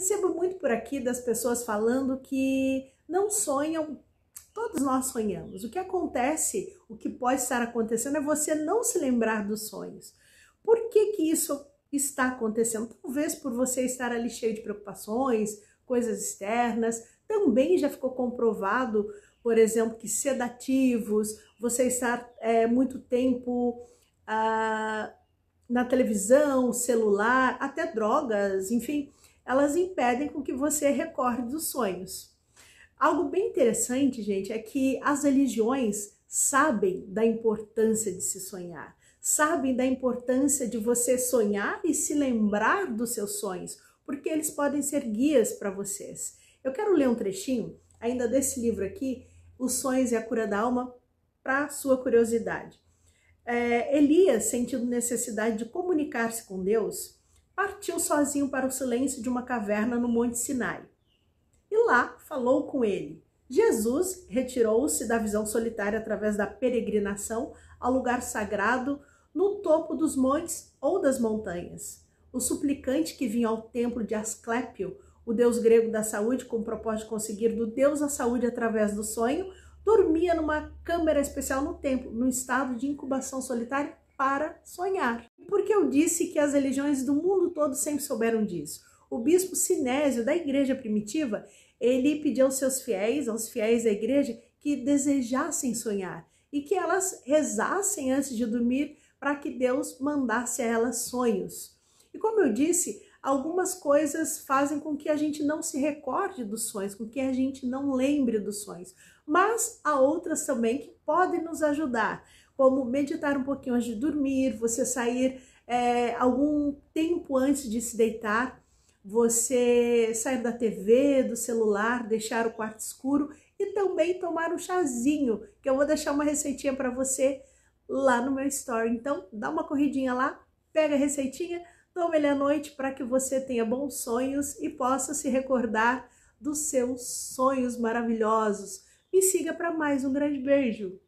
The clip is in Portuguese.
recebo muito por aqui das pessoas falando que não sonham. Todos nós sonhamos. O que acontece, o que pode estar acontecendo é você não se lembrar dos sonhos. Por que que isso está acontecendo? Talvez por você estar ali cheio de preocupações, coisas externas. Também já ficou comprovado, por exemplo, que sedativos, você estar é, muito tempo ah, na televisão, celular, até drogas, enfim, elas impedem com que você recorde dos sonhos. Algo bem interessante, gente, é que as religiões sabem da importância de se sonhar, sabem da importância de você sonhar e se lembrar dos seus sonhos, porque eles podem ser guias para vocês. Eu quero ler um trechinho ainda desse livro aqui, Os Sonhos e a Cura da Alma, para sua curiosidade. É, Elias, sentindo necessidade de comunicar-se com Deus, partiu sozinho para o silêncio de uma caverna no Monte Sinai. E lá falou com ele. Jesus retirou-se da visão solitária através da peregrinação ao lugar sagrado no topo dos montes ou das montanhas. O suplicante que vinha ao templo de Asclépio, o deus grego da saúde, com o propósito de conseguir do deus a saúde através do sonho, dormia numa câmara especial no templo, num estado de incubação solitária para sonhar. Porque eu disse que as religiões do mundo todo sempre souberam disso? O bispo Sinésio da igreja primitiva, ele pediu aos seus fiéis, aos fiéis da igreja, que desejassem sonhar e que elas rezassem antes de dormir para que Deus mandasse a elas sonhos. E como eu disse, algumas coisas fazem com que a gente não se recorde dos sonhos, com que a gente não lembre dos sonhos. Mas há outras também que podem nos ajudar, como meditar um pouquinho antes de dormir, você sair é, algum tempo antes de se deitar, você sair da TV, do celular, deixar o quarto escuro e também tomar um chazinho, que eu vou deixar uma receitinha para você lá no meu story. Então, dá uma corridinha lá, pega a receitinha então, à noite para que você tenha bons sonhos e possa se recordar dos seus sonhos maravilhosos. Me siga para mais um grande beijo.